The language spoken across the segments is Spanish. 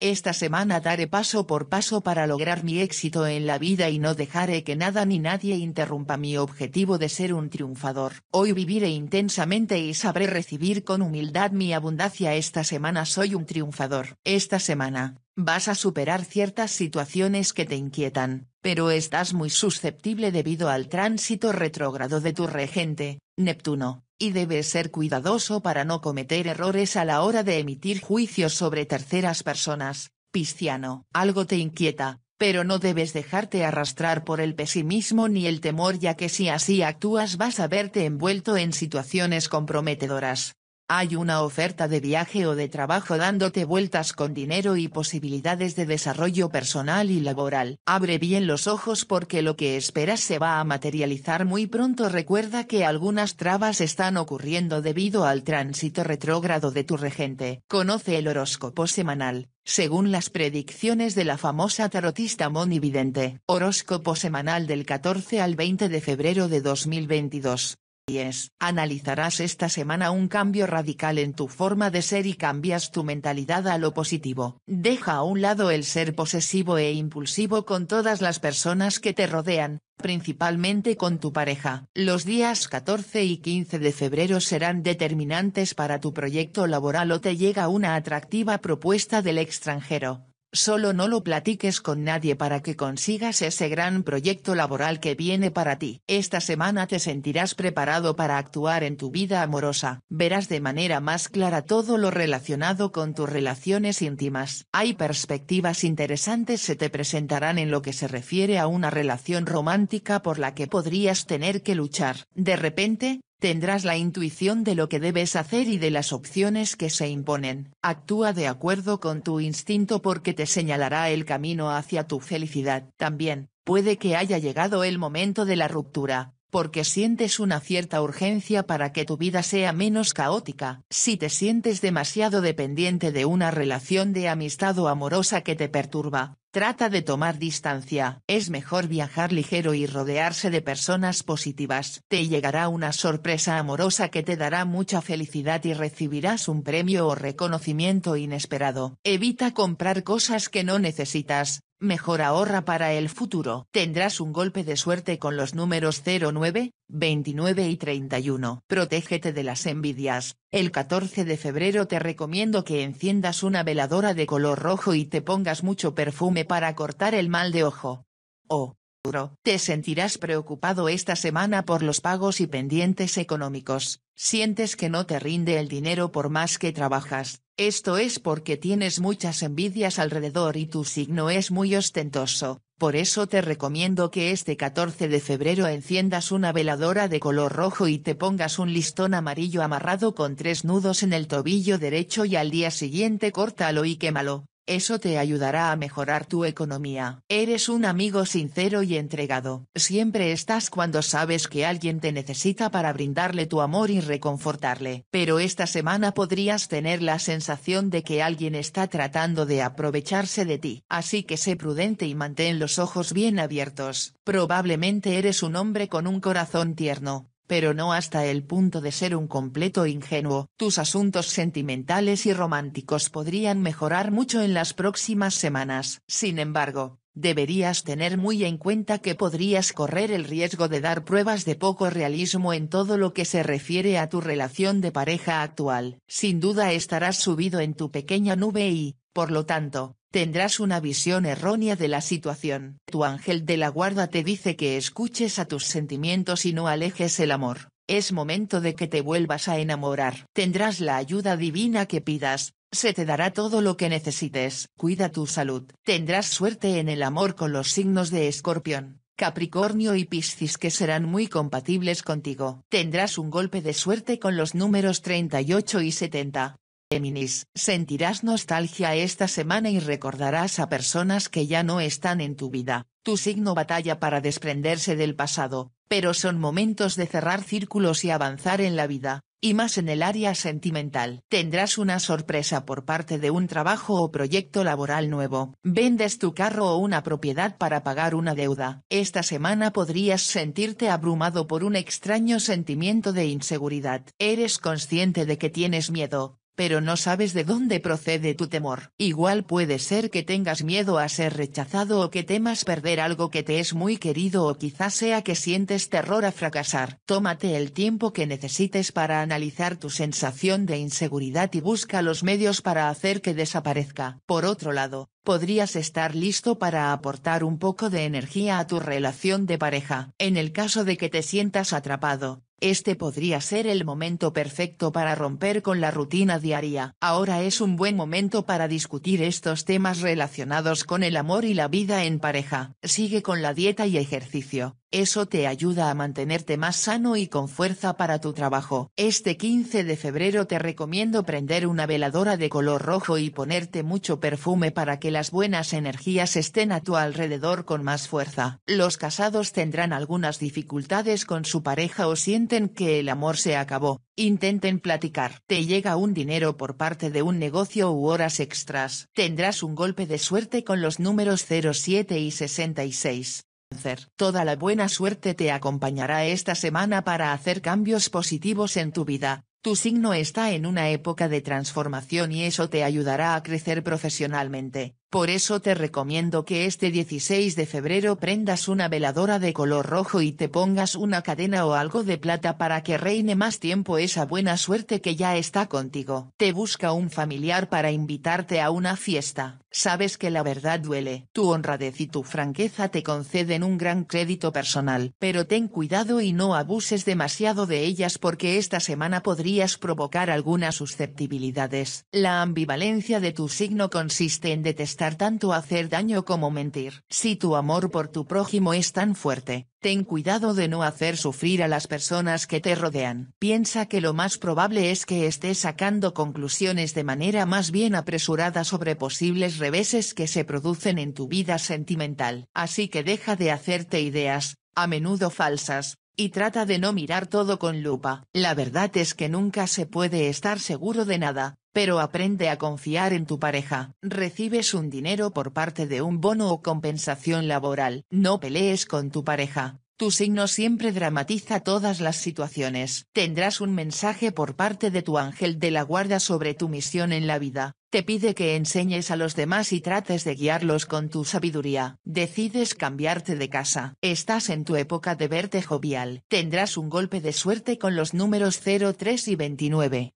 Esta semana daré paso por paso para lograr mi éxito en la vida y no dejaré que nada ni nadie interrumpa mi objetivo de ser un triunfador. Hoy viviré intensamente y sabré recibir con humildad mi abundancia. Esta semana soy un triunfador. Esta semana, vas a superar ciertas situaciones que te inquietan, pero estás muy susceptible debido al tránsito retrógrado de tu regente, Neptuno, y debes ser cuidadoso para no cometer errores a la hora de emitir juicios sobre terceras personas. Pisciano, algo te inquieta, pero no debes dejarte arrastrar por el pesimismo ni el temor ya que si así actúas vas a verte envuelto en situaciones comprometedoras. Hay una oferta de viaje o de trabajo dándote vueltas con dinero y posibilidades de desarrollo personal y laboral. Abre bien los ojos porque lo que esperas se va a materializar muy pronto. Recuerda que algunas trabas están ocurriendo debido al tránsito retrógrado de tu regente. Conoce el horóscopo semanal, según las predicciones de la famosa tarotista Moni Vidente. Horóscopo semanal del 14 al 20 de febrero de 2022. Analizarás esta semana un cambio radical en tu forma de ser y cambias tu mentalidad a lo positivo. Deja a un lado el ser posesivo e impulsivo con todas las personas que te rodean, principalmente con tu pareja. Los días 14 y 15 de febrero serán determinantes para tu proyecto laboral o te llega una atractiva propuesta del extranjero. Solo no lo platiques con nadie para que consigas ese gran proyecto laboral que viene para ti. Esta semana te sentirás preparado para actuar en tu vida amorosa. Verás de manera más clara todo lo relacionado con tus relaciones íntimas. Hay perspectivas interesantes se te presentarán en lo que se refiere a una relación romántica por la que podrías tener que luchar. De repente, Tendrás la intuición de lo que debes hacer y de las opciones que se imponen. Actúa de acuerdo con tu instinto porque te señalará el camino hacia tu felicidad. También, puede que haya llegado el momento de la ruptura, porque sientes una cierta urgencia para que tu vida sea menos caótica. Si te sientes demasiado dependiente de una relación de amistad o amorosa que te perturba, trata de tomar distancia. Es mejor viajar ligero y rodearse de personas positivas. Te llegará una sorpresa amorosa que te dará mucha felicidad y recibirás un premio o reconocimiento inesperado. Evita comprar cosas que no necesitas, Mejor ahorra para el futuro. Tendrás un golpe de suerte con los números 09, 29 y 31. Protégete de las envidias. El 14 de febrero te recomiendo que enciendas una veladora de color rojo y te pongas mucho perfume para cortar el mal de ojo. O, te sentirás preocupado esta semana por los pagos y pendientes económicos, sientes que no te rinde el dinero por más que trabajas, esto es porque tienes muchas envidias alrededor y tu signo es muy ostentoso, por eso te recomiendo que este 14 de febrero enciendas una veladora de color rojo y te pongas un listón amarillo amarrado con tres nudos en el tobillo derecho y al día siguiente córtalo y quémalo, eso te ayudará a mejorar tu economía. Eres un amigo sincero y entregado. Siempre estás cuando sabes que alguien te necesita para brindarle tu amor y reconfortarle. Pero esta semana podrías tener la sensación de que alguien está tratando de aprovecharse de ti. Así que sé prudente y mantén los ojos bien abiertos. Probablemente eres un hombre con un corazón tierno, pero no hasta el punto de ser un completo ingenuo. Tus asuntos sentimentales y románticos podrían mejorar mucho en las próximas semanas. Sin embargo, deberías tener muy en cuenta que podrías correr el riesgo de dar pruebas de poco realismo en todo lo que se refiere a tu relación de pareja actual. Sin duda estarás subido en tu pequeña nube y, por lo tanto, tendrás una visión errónea de la situación. Tu ángel de la guarda te dice que escuches a tus sentimientos y no alejes el amor. Es momento de que te vuelvas a enamorar. Tendrás la ayuda divina que pidas, se te dará todo lo que necesites. Cuida tu salud. Tendrás suerte en el amor con los signos de escorpión. Capricornio y Piscis que serán muy compatibles contigo. Tendrás un golpe de suerte con los números 38 y 70. Géminis, sentirás nostalgia esta semana y recordarás a personas que ya no están en tu vida. Tu signo batalla para desprenderse del pasado, pero son momentos de cerrar círculos y avanzar en la vida, y más en el área sentimental. Tendrás una sorpresa por parte de un trabajo o proyecto laboral nuevo. Vendes tu carro o una propiedad para pagar una deuda. Esta semana podrías sentirte abrumado por un extraño sentimiento de inseguridad. Eres consciente de que tienes miedo, pero no sabes de dónde procede tu temor. Igual puede ser que tengas miedo a ser rechazado o que temas perder algo que te es muy querido o quizás sea que sientes terror a fracasar. Tómate el tiempo que necesites para analizar tu sensación de inseguridad y busca los medios para hacer que desaparezca. Por otro lado, podrías estar listo para aportar un poco de energía a tu relación de pareja. En el caso de que te sientas atrapado, este podría ser el momento perfecto para romper con la rutina diaria. Ahora es un buen momento para discutir estos temas relacionados con el amor y la vida en pareja. Sigue con la dieta y ejercicio. Eso te ayuda a mantenerte más sano y con fuerza para tu trabajo. Este 15 de febrero te recomiendo prender una veladora de color rojo y ponerte mucho perfume para que las buenas energías estén a tu alrededor con más fuerza. Los casados tendrán algunas dificultades con su pareja o sienten que el amor se acabó, intenten platicar. Te llega un dinero por parte de un negocio u horas extras. Tendrás un golpe de suerte con los números 07 y 66. Toda la buena suerte te acompañará esta semana para hacer cambios positivos en tu vida. Tu signo está en una época de transformación y eso te ayudará a crecer profesionalmente. Por eso te recomiendo que este 16 de febrero prendas una veladora de color rojo y te pongas una cadena o algo de plata para que reine más tiempo esa buena suerte que ya está contigo. Te busca un familiar para invitarte a una fiesta. Sabes que la verdad duele. Tu honradez y tu franqueza te conceden un gran crédito personal, pero ten cuidado y no abuses demasiado de ellas porque esta semana podrías provocar algunas susceptibilidades. La ambivalencia de tu signo consiste en detestar tanto hacer daño como mentir. Si tu amor por tu prójimo es tan fuerte, ten cuidado de no hacer sufrir a las personas que te rodean. Piensa que lo más probable es que estés sacando conclusiones de manera más bien apresurada sobre posibles reveses que se producen en tu vida sentimental. Así que deja de hacerte ideas, a menudo falsas, y trata de no mirar todo con lupa. La verdad es que nunca se puede estar seguro de nada, pero aprende a confiar en tu pareja. Recibes un dinero por parte de un bono o compensación laboral. No pelees con tu pareja. Tu signo siempre dramatiza todas las situaciones. Tendrás un mensaje por parte de tu ángel de la guarda sobre tu misión en la vida. Te pide que enseñes a los demás y trates de guiarlos con tu sabiduría. Decides cambiarte de casa. Estás en tu época de verte jovial. Tendrás un golpe de suerte con los números 03 y 29.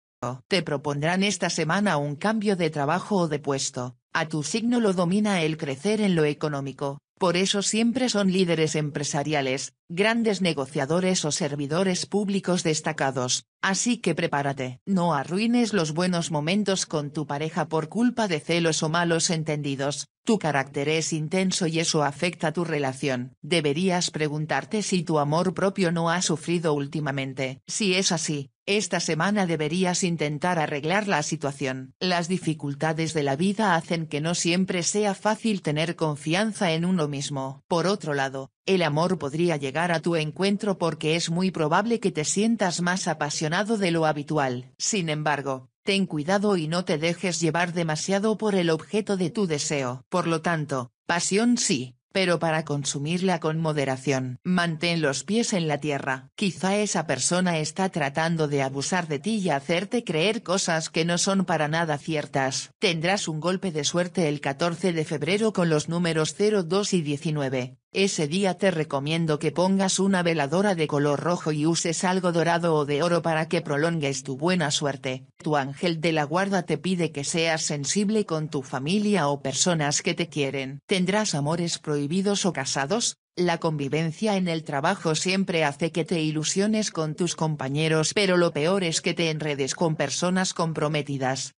Te propondrán esta semana un cambio de trabajo o de puesto. A tu signo lo domina el crecer en lo económico, por eso siempre son líderes empresariales, grandes negociadores o servidores públicos destacados, así que prepárate. No arruines los buenos momentos con tu pareja por culpa de celos o malos entendidos, tu carácter es intenso y eso afecta tu relación. Deberías preguntarte si tu amor propio no ha sufrido últimamente. Si es así, esta semana deberías intentar arreglar la situación. Las dificultades de la vida hacen que no siempre sea fácil tener confianza en uno mismo. Por otro lado, el amor podría llegar a tu encuentro porque es muy probable que te sientas más apasionado de lo habitual. Sin embargo, ten cuidado y no te dejes llevar demasiado por el objeto de tu deseo. Por lo tanto, pasión sí, pero para consumirla con moderación. Mantén los pies en la tierra. Quizá esa persona está tratando de abusar de ti y hacerte creer cosas que no son para nada ciertas. Tendrás un golpe de suerte el 14 de febrero con los números 02 y 19. Ese día te recomiendo que pongas una veladora de color rojo y uses algo dorado o de oro para que prolongues tu buena suerte. Tu ángel de la guarda te pide que seas sensible con tu familia o personas que te quieren. Tendrás amores prohibidos o casados, la convivencia en el trabajo siempre hace que te ilusiones con tus compañeros pero lo peor es que te enredes con personas comprometidas.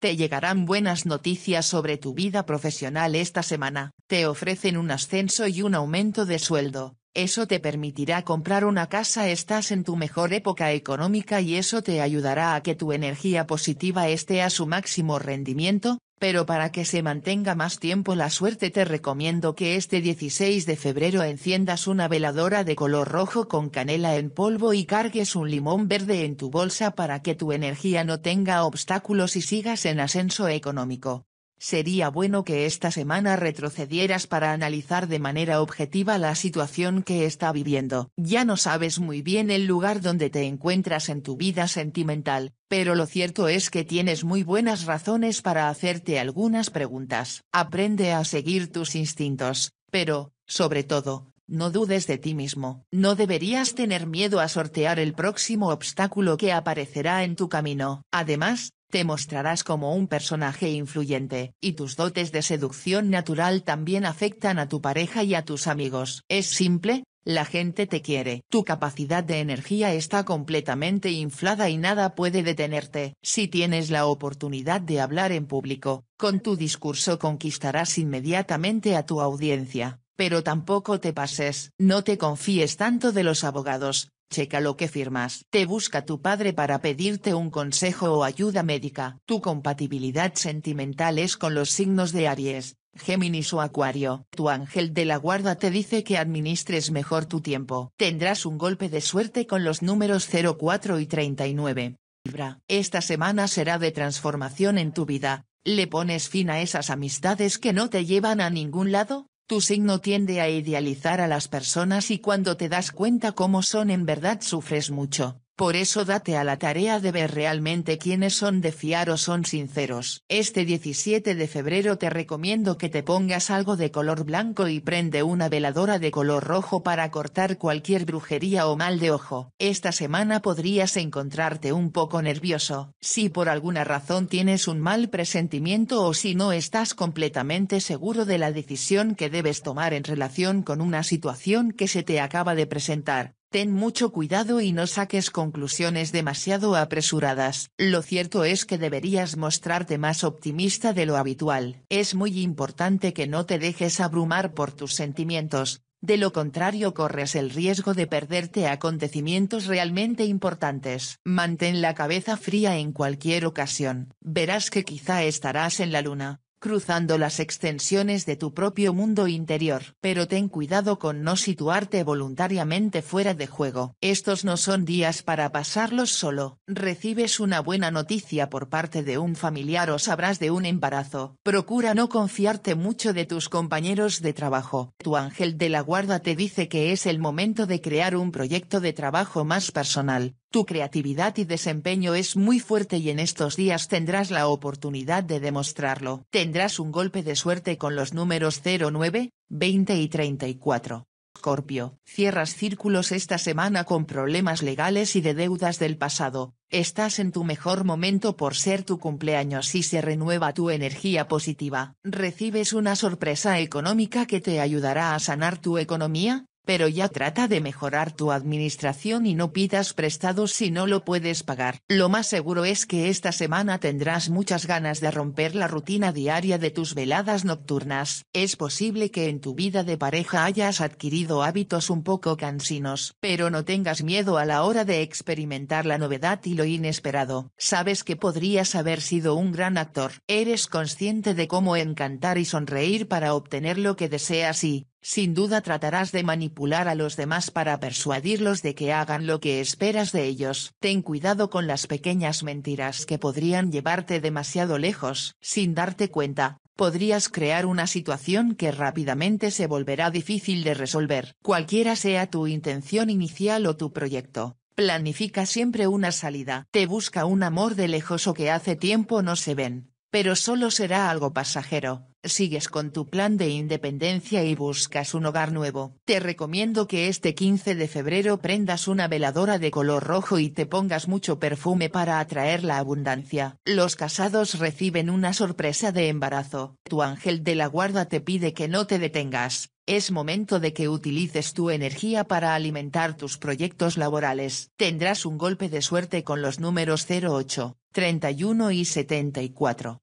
Te llegarán buenas noticias sobre tu vida profesional esta semana, te ofrecen un ascenso y un aumento de sueldo, eso te permitirá comprar una casa estás en tu mejor época económica y eso te ayudará a que tu energía positiva esté a su máximo rendimiento, pero para que se mantenga más tiempo la suerte te recomiendo que este 16 de febrero enciendas una veladora de color rojo con canela en polvo y cargues un limón verde en tu bolsa para que tu energía no tenga obstáculos y sigas en ascenso económico. Sería bueno que esta semana retrocedieras para analizar de manera objetiva la situación que está viviendo. Ya no sabes muy bien el lugar donde te encuentras en tu vida sentimental, pero lo cierto es que tienes muy buenas razones para hacerte algunas preguntas. Aprende a seguir tus instintos, pero, sobre todo, no dudes de ti mismo. No deberías tener miedo a sortear el próximo obstáculo que aparecerá en tu camino. Además, te mostrarás como un personaje influyente, y tus dotes de seducción natural también afectan a tu pareja y a tus amigos. Es simple, la gente te quiere. Tu capacidad de energía está completamente inflada y nada puede detenerte. Si tienes la oportunidad de hablar en público, con tu discurso conquistarás inmediatamente a tu audiencia. Pero tampoco te pases. No te confíes tanto de los abogados, Checa lo que firmas. Te busca tu padre para pedirte un consejo o ayuda médica. Tu compatibilidad sentimental es con los signos de Aries, Géminis o Acuario. Tu ángel de la guarda te dice que administres mejor tu tiempo. Tendrás un golpe de suerte con los números 04 y 39. Libra. Esta semana será de transformación en tu vida. ¿Le pones fin a esas amistades que no te llevan a ningún lado? Tu signo tiende a idealizar a las personas y cuando te das cuenta cómo son en verdad sufres mucho. Por eso date a la tarea de ver realmente quiénes son de fiar o son sinceros. Este 17 de febrero te recomiendo que te pongas algo de color blanco y prende una veladora de color rojo para cortar cualquier brujería o mal de ojo. Esta semana podrías encontrarte un poco nervioso. Si por alguna razón tienes un mal presentimiento o si no estás completamente seguro de la decisión que debes tomar en relación con una situación que se te acaba de presentar, Ten mucho cuidado y no saques conclusiones demasiado apresuradas. Lo cierto es que deberías mostrarte más optimista de lo habitual. Es muy importante que no te dejes abrumar por tus sentimientos, de lo contrario corres el riesgo de perderte acontecimientos realmente importantes. Mantén la cabeza fría en cualquier ocasión. Verás que quizá estarás en la luna cruzando las extensiones de tu propio mundo interior. Pero ten cuidado con no situarte voluntariamente fuera de juego. Estos no son días para pasarlos solo. Recibes una buena noticia por parte de un familiar o sabrás de un embarazo. Procura no confiarte mucho de tus compañeros de trabajo. Tu ángel de la guarda te dice que es el momento de crear un proyecto de trabajo más personal. Tu creatividad y desempeño es muy fuerte y en estos días tendrás la oportunidad de demostrarlo. Tendrás un golpe de suerte con los números 09, 20 y 34. Scorpio, cierras círculos esta semana con problemas legales y de deudas del pasado, estás en tu mejor momento por ser tu cumpleaños y se renueva tu energía positiva. Recibes una sorpresa económica que te ayudará a sanar tu economía, pero ya trata de mejorar tu administración y no pidas prestados si no lo puedes pagar. Lo más seguro es que esta semana tendrás muchas ganas de romper la rutina diaria de tus veladas nocturnas. Es posible que en tu vida de pareja hayas adquirido hábitos un poco cansinos, pero no tengas miedo a la hora de experimentar la novedad y lo inesperado. Sabes que podrías haber sido un gran actor. Eres consciente de cómo encantar y sonreír para obtener lo que deseas y, sin duda tratarás de manipular a los demás para persuadirlos de que hagan lo que esperas de ellos. Ten cuidado con las pequeñas mentiras que podrían llevarte demasiado lejos. Sin darte cuenta, podrías crear una situación que rápidamente se volverá difícil de resolver. Cualquiera sea tu intención inicial o tu proyecto, planifica siempre una salida. Te busca un amor de lejos o que hace tiempo no se ven, pero solo será algo pasajero sigues con tu plan de independencia y buscas un hogar nuevo. Te recomiendo que este 15 de febrero prendas una veladora de color rojo y te pongas mucho perfume para atraer la abundancia. Los casados reciben una sorpresa de embarazo. Tu ángel de la guarda te pide que no te detengas. Es momento de que utilices tu energía para alimentar tus proyectos laborales. Tendrás un golpe de suerte con los números 08, 31 y 74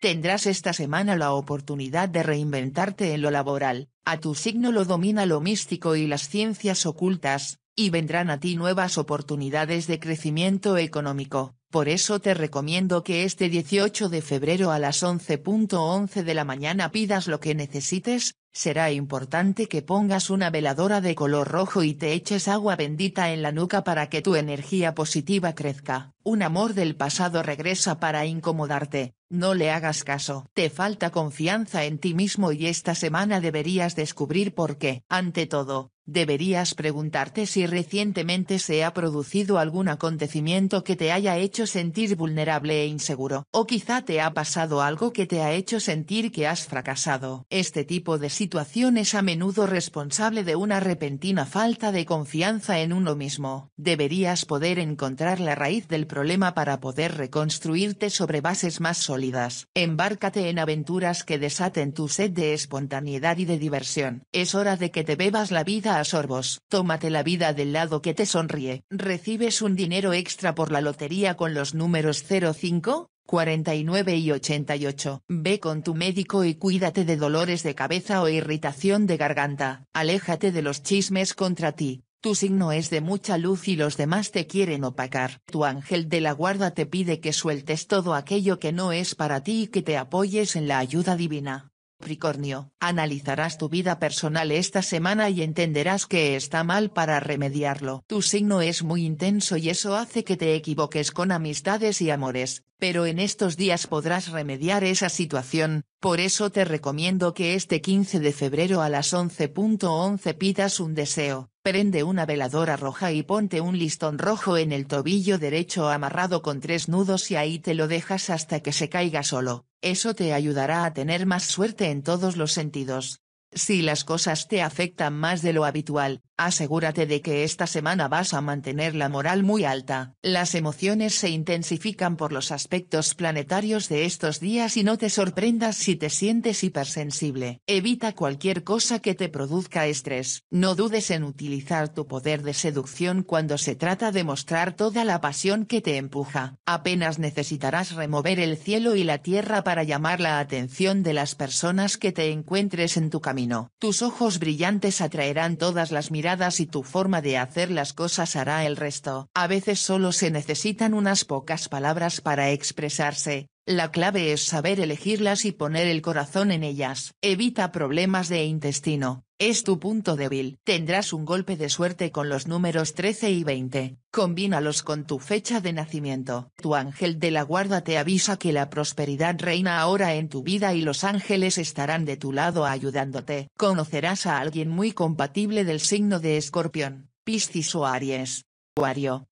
tendrás esta semana la oportunidad de reinventarte en lo laboral, a tu signo lo domina lo místico y las ciencias ocultas, y vendrán a ti nuevas oportunidades de crecimiento económico. Por eso te recomiendo que este 18 de febrero a las 11.11 de la mañana pidas lo que necesites, Será importante que pongas una veladora de color rojo y te eches agua bendita en la nuca para que tu energía positiva crezca. Un amor del pasado regresa para incomodarte, no le hagas caso. Te falta confianza en ti mismo y esta semana deberías descubrir por qué. Ante todo, Deberías preguntarte si recientemente se ha producido algún acontecimiento que te haya hecho sentir vulnerable e inseguro, o quizá te ha pasado algo que te ha hecho sentir que has fracasado. Este tipo de situación es a menudo responsable de una repentina falta de confianza en uno mismo. Deberías poder encontrar la raíz del problema para poder reconstruirte sobre bases más sólidas. Embárcate en aventuras que desaten tu sed de espontaneidad y de diversión. Es hora de que te bebas la vida a sorbos. Tómate la vida del lado que te sonríe. ¿Recibes un dinero extra por la lotería con los números 05? 49 y 88. Ve con tu médico y cuídate de dolores de cabeza o irritación de garganta. Aléjate de los chismes contra ti. Tu signo es de mucha luz y los demás te quieren opacar. Tu ángel de la guarda te pide que sueltes todo aquello que no es para ti y que te apoyes en la ayuda divina. Capricornio, analizarás tu vida personal esta semana y entenderás que está mal para remediarlo. Tu signo es muy intenso y eso hace que te equivoques con amistades y amores, pero en estos días podrás remediar esa situación, por eso te recomiendo que este 15 de febrero a las 11.11 pidas un deseo, prende una veladora roja y ponte un listón rojo en el tobillo derecho amarrado con tres nudos y ahí te lo dejas hasta que se caiga solo. Eso te ayudará a tener más suerte en todos los sentidos. Si las cosas te afectan más de lo habitual, Asegúrate de que esta semana vas a mantener la moral muy alta. Las emociones se intensifican por los aspectos planetarios de estos días y no te sorprendas si te sientes hipersensible. Evita cualquier cosa que te produzca estrés. No dudes en utilizar tu poder de seducción cuando se trata de mostrar toda la pasión que te empuja. Apenas necesitarás remover el cielo y la tierra para llamar la atención de las personas que te encuentres en tu camino. Tus ojos brillantes atraerán todas las miradas y tu forma de hacer las cosas hará el resto. A veces solo se necesitan unas pocas palabras para expresarse, la clave es saber elegirlas y poner el corazón en ellas. Evita problemas de intestino, es tu punto débil. Tendrás un golpe de suerte con los números 13 y 20. Combínalos con tu fecha de nacimiento. Tu ángel de la guarda te avisa que la prosperidad reina ahora en tu vida y los ángeles estarán de tu lado ayudándote. Conocerás a alguien muy compatible del signo de escorpión, Piscis o Aries.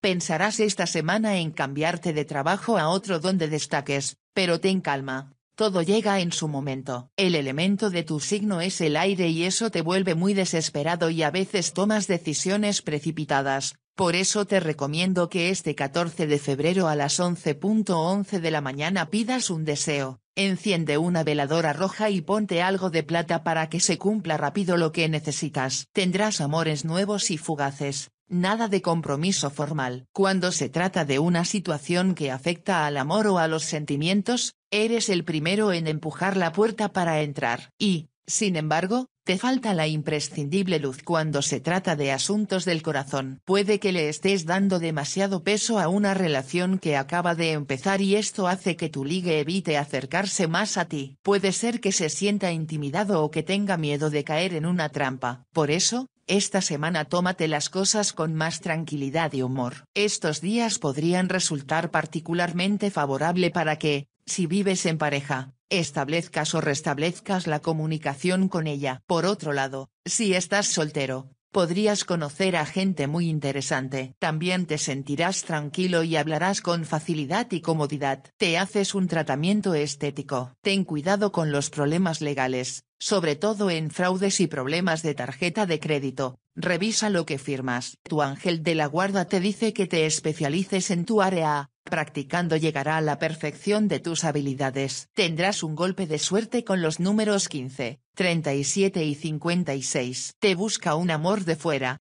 Pensarás esta semana en cambiarte de trabajo a otro donde destaques, pero ten calma, todo llega en su momento. El elemento de tu signo es el aire y eso te vuelve muy desesperado y a veces tomas decisiones precipitadas, por eso te recomiendo que este 14 de febrero a las 11.11 de la mañana pidas un deseo, enciende una veladora roja y ponte algo de plata para que se cumpla rápido lo que necesitas. Tendrás amores nuevos y fugaces, nada de compromiso formal. Cuando se trata de una situación que afecta al amor o a los sentimientos, eres el primero en empujar la puerta para entrar. Y, sin embargo, te falta la imprescindible luz cuando se trata de asuntos del corazón. Puede que le estés dando demasiado peso a una relación que acaba de empezar y esto hace que tu ligue evite acercarse más a ti. Puede ser que se sienta intimidado o que tenga miedo de caer en una trampa. Por eso, esta semana tómate las cosas con más tranquilidad y humor. Estos días podrían resultar particularmente favorable para que, si vives en pareja, establezcas o restablezcas la comunicación con ella. Por otro lado, si estás soltero, podrías conocer a gente muy interesante. También te sentirás tranquilo y hablarás con facilidad y comodidad. Te haces un tratamiento estético. Ten cuidado con los problemas legales, sobre todo en fraudes y problemas de tarjeta de crédito, Revisa lo que firmas. Tu ángel de la guarda te dice que te especialices en tu área, practicando llegará a la perfección de tus habilidades. Tendrás un golpe de suerte con los números 15, 37 y 56. Te busca un amor de fuera.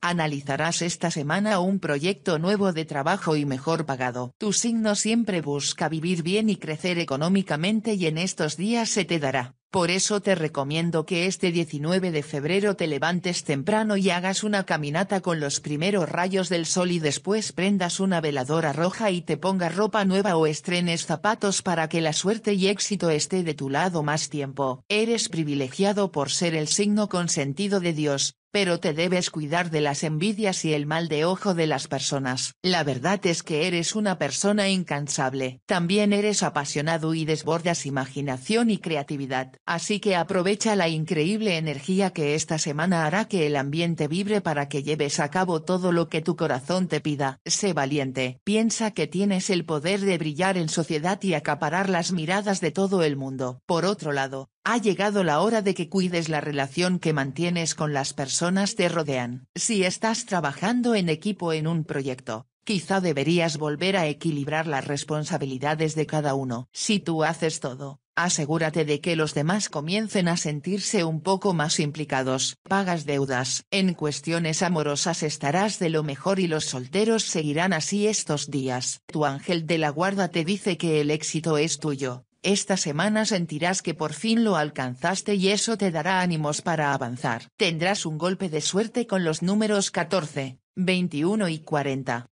Analizarás esta semana un proyecto nuevo de trabajo y mejor pagado. Tu signo siempre busca vivir bien y crecer económicamente y en estos días se te dará. Por eso te recomiendo que este 19 de febrero te levantes temprano y hagas una caminata con los primeros rayos del sol y después prendas una veladora roja y te pongas ropa nueva o estrenes zapatos para que la suerte y éxito esté de tu lado más tiempo. Eres privilegiado por ser el signo consentido de Dios, pero te debes cuidar de las envidias y el mal de ojo de las personas. La verdad es que eres una persona incansable. También eres apasionado y desbordas imaginación y creatividad. Así que aprovecha la increíble energía que esta semana hará que el ambiente vibre para que lleves a cabo todo lo que tu corazón te pida. Sé valiente. Piensa que tienes el poder de brillar en sociedad y acaparar las miradas de todo el mundo. Por otro lado, ha llegado la hora de que cuides la relación que mantienes con las personas te rodean. Si estás trabajando en equipo en un proyecto, quizá deberías volver a equilibrar las responsabilidades de cada uno. Si tú haces todo, asegúrate de que los demás comiencen a sentirse un poco más implicados. Pagas deudas. En cuestiones amorosas estarás de lo mejor y los solteros seguirán así estos días. Tu ángel de la guarda te dice que el éxito es tuyo. Esta semana sentirás que por fin lo alcanzaste y eso te dará ánimos para avanzar. Tendrás un golpe de suerte con los números 14, 21 y 40.